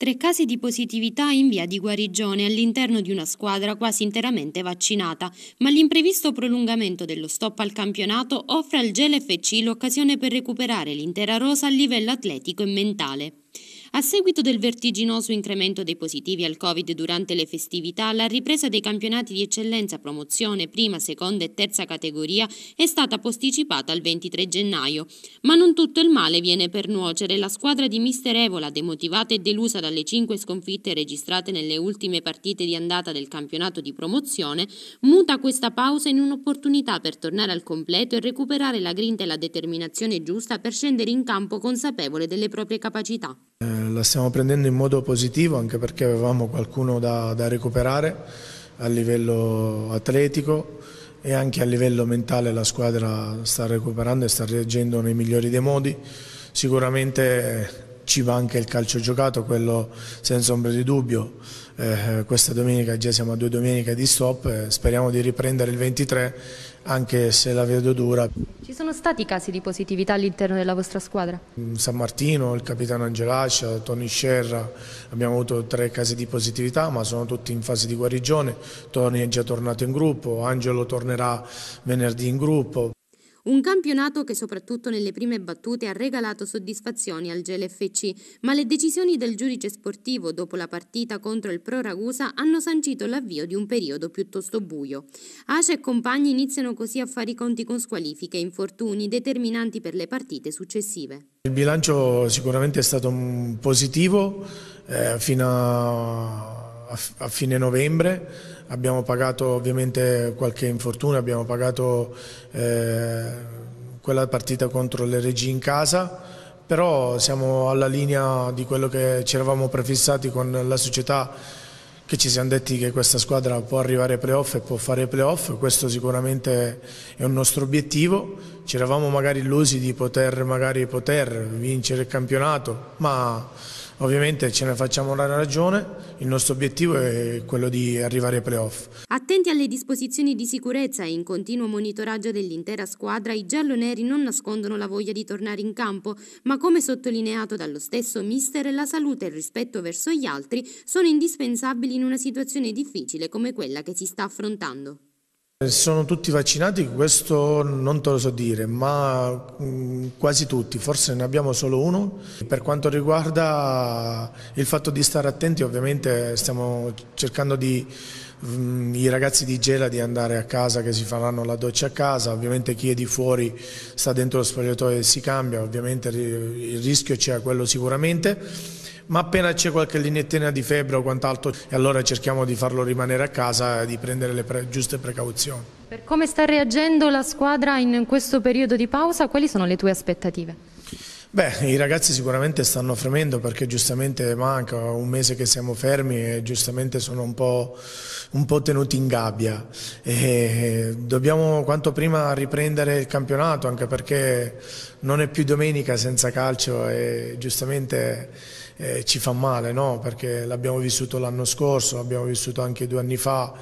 Tre casi di positività in via di guarigione all'interno di una squadra quasi interamente vaccinata, ma l'imprevisto prolungamento dello stop al campionato offre al GLFC l'occasione per recuperare l'intera rosa a livello atletico e mentale. A seguito del vertiginoso incremento dei positivi al Covid durante le festività, la ripresa dei campionati di eccellenza promozione prima, seconda e terza categoria è stata posticipata al 23 gennaio. Ma non tutto il male viene per nuocere. La squadra di Mister Evola, demotivata e delusa dalle cinque sconfitte registrate nelle ultime partite di andata del campionato di promozione, muta questa pausa in un'opportunità per tornare al completo e recuperare la grinta e la determinazione giusta per scendere in campo consapevole delle proprie capacità. Eh, eh, la stiamo prendendo in modo positivo anche perché avevamo qualcuno da, da recuperare a livello atletico e anche a livello mentale la squadra sta recuperando e sta reagendo nei migliori dei modi. Sicuramente ci va anche il calcio giocato, quello senza ombra di dubbio. Eh, questa domenica già siamo a due domeniche di stop, eh, speriamo di riprendere il 23 anche se la vedo dura. Ci sono stati casi di positività all'interno della vostra squadra? Mm, San Martino, il capitano Angelaccia, Tony Scerra, abbiamo avuto tre casi di positività ma sono tutti in fase di guarigione, Tony è già tornato in gruppo, Angelo tornerà venerdì in gruppo. Un campionato che soprattutto nelle prime battute ha regalato soddisfazioni al GLFC, ma le decisioni del giudice sportivo dopo la partita contro il Pro Ragusa hanno sancito l'avvio di un periodo piuttosto buio. Ace e compagni iniziano così a fare i conti con squalifiche e infortuni determinanti per le partite successive. Il bilancio sicuramente è stato positivo eh, fino a a fine novembre, abbiamo pagato ovviamente qualche infortunio, abbiamo pagato eh, quella partita contro le Regi in casa, però siamo alla linea di quello che ci eravamo prefissati con la società che ci siamo detti che questa squadra può arrivare ai playoff e può fare i playoff, questo sicuramente è un nostro obiettivo c'eravamo magari illusi di poter, magari poter vincere il campionato, ma ovviamente ce ne facciamo una ragione, il nostro obiettivo è quello di arrivare ai playoff. Attenti alle disposizioni di sicurezza e in continuo monitoraggio dell'intera squadra, i gialloneri non nascondono la voglia di tornare in campo, ma come sottolineato dallo stesso mister, la salute e il rispetto verso gli altri sono indispensabili in una situazione difficile come quella che si sta affrontando. Eh, sono tutti vaccinati, questo non te lo so dire, ma mm, quasi tutti, forse ne abbiamo solo uno. Per quanto riguarda il fatto di stare attenti, ovviamente stiamo cercando di i ragazzi di Gela di andare a casa che si faranno la doccia a casa, ovviamente chi è di fuori sta dentro lo spogliatoio e si cambia, ovviamente il rischio c'è quello sicuramente ma appena c'è qualche linettina di febbre o quant'altro, e allora cerchiamo di farlo rimanere a casa e di prendere le pre giuste precauzioni. Per come sta reagendo la squadra in questo periodo di pausa, quali sono le tue aspettative? Beh, i ragazzi sicuramente stanno fremendo perché giustamente manca un mese che siamo fermi e giustamente sono un po', un po tenuti in gabbia. E eh, dobbiamo quanto prima riprendere il campionato anche perché non è più domenica senza calcio e giustamente eh, ci fa male, no? perché l'abbiamo vissuto l'anno scorso, l'abbiamo vissuto anche due anni fa.